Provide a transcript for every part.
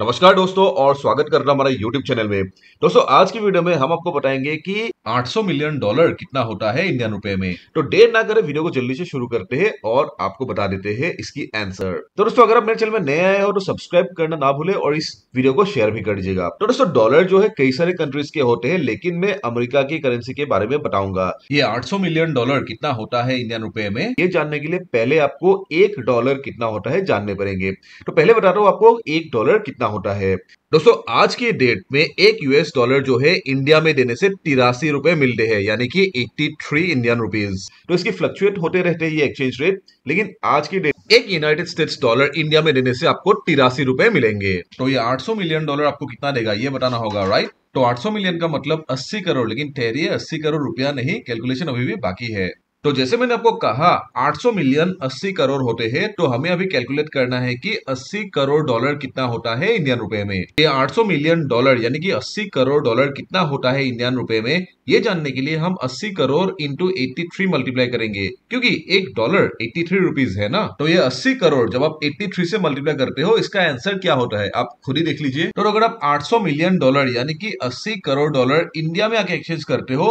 नमस्कार दोस्तों और स्वागत कर रहा हमारा YouTube चैनल में दोस्तों आज की वीडियो में हम आपको बताएंगे कि 800 मिलियन डॉलर कितना होता है इंडियन रुपए में तो देर ना करें वीडियो को जल्दी से शुरू करते हैं और आपको बता देते हैं इसकी आंसर तो दोस्तों अगर आप मेरे चैनल में नए आए हो तो सब्सक्राइब करना ना भूले और इस वीडियो को शेयर भी कर दीजिएगा तो दोस्तों डॉलर जो है कई सारे कंट्रीज के होते हैं लेकिन मैं अमेरिका की करेंसी के बारे में बताऊंगा ये आठ मिलियन डॉलर कितना होता है इंडियन रुपए में ये जानने के लिए पहले आपको एक डॉलर कितना होता है जानने पड़ेंगे तो पहले रहा हूँ आपको एक डॉलर कितना कितना होता है दोस्तों आज की डेट में एक यूएस डॉलर जो है इंडिया में देने से तिरासी रुपए मिलते हैं यानी कि 83 इंडियन रुपीस तो इसकी फ्लक्चुएट होते रहते हैं ये एक्सचेंज रेट लेकिन आज की डेट एक यूनाइटेड स्टेट्स डॉलर इंडिया में देने से आपको तिरासी रुपए मिलेंगे तो ये 800 मिलियन डॉलर आपको कितना देगा ये बताना होगा राइट तो 800 मिलियन का मतलब 80 करोड़ लेकिन ठहरिए 80 करोड़ रुपया नहीं कैलकुलेशन अभी भी बाकी है तो जैसे मैंने आपको कहा 800 मिलियन 80 करोड़ होते हैं तो हमें अभी कैलकुलेट करना है कि 80 करोड़ डॉलर कितना होता है इंडियन रुपए में ये 800 मिलियन डॉलर यानी कि 80 करोड़ डॉलर कितना होता है इंडियन रुपए में ये जानने के लिए हम 80 करोड़ इंटू एट्टी मल्टीप्लाई करेंगे क्योंकि एक डॉलर एट्टी थ्री रुपीज है ना तो ये 80 करोड़ जब आप 83 से मल्टीप्लाई करते हो इसका आंसर क्या होता है आप खुद ही देख लीजिए तो अगर आप 800 मिलियन डॉलर यानी कि 80 करोड़ डॉलर इंडिया में आके एक्सचेंज करते हो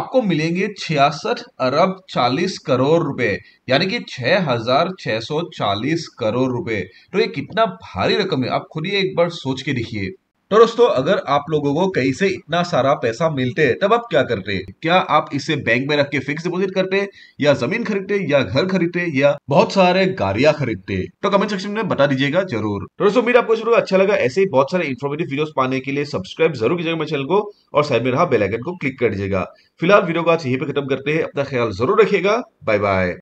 आपको मिलेंगे छियासठ अरब 40 करोड़ रुपए यानी कि 6640 करोड़ रुपए तो ये कितना भारी रकम है आप खुद ही एक बार सोच के देखिए तो दोस्तों अगर आप लोगों को कहीं से इतना सारा पैसा मिलते तब आप क्या करते हैं क्या आप इसे बैंक में रख के फिक्स डिपोजिट करते या जमीन खरीदते या घर खरीदते या बहुत सारे गाड़ियां खरीदते तो कमेंट सेक्शन में बता दीजिएगा जरूर तो दोस्तों मेरा आपको जरूर अच्छा लगा ऐसे ही बहुत सारे इन्फॉर्मेटिव वीडियो पाने के लिए सब्सक्राइब जरूर कीजिएगा मेरे चैनल को और साइड में रहा बेलाइकन को क्लिक कर दीजिएगा फिलहाल वीडियो का यही पे खत्म करते हैं अपना ख्याल जरूर रखिएगा बाय बाय